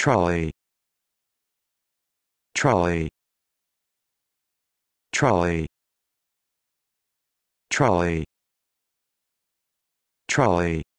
trolley trolley trolley trolley trolley